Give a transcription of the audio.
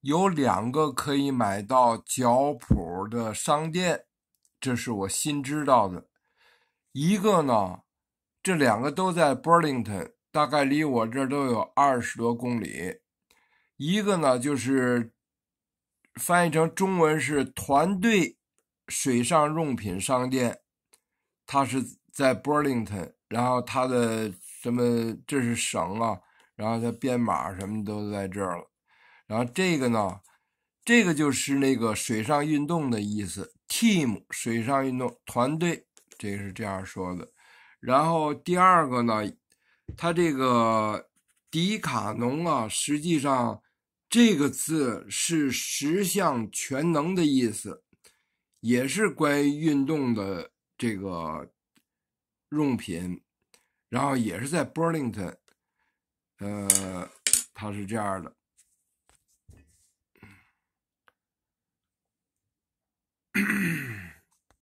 有两个可以买到脚蹼的商店，这是我新知道的。一个呢，这两个都在 Burlington，大概离我这儿都有二十多公里。一个呢，就是翻译成中文是“团队水上用品商店”，它是在 Burlington，然后它的什么，这是省啊，然后它编码什么都在这儿了。然后这个呢，这个就是那个水上运动的意思，team 水上运动团队，这个是这样说的。然后第二个呢，它这个迪卡侬啊，实际上这个字是十项全能的意思，也是关于运动的这个用品。然后也是在 Burlington，呃，它是这样的。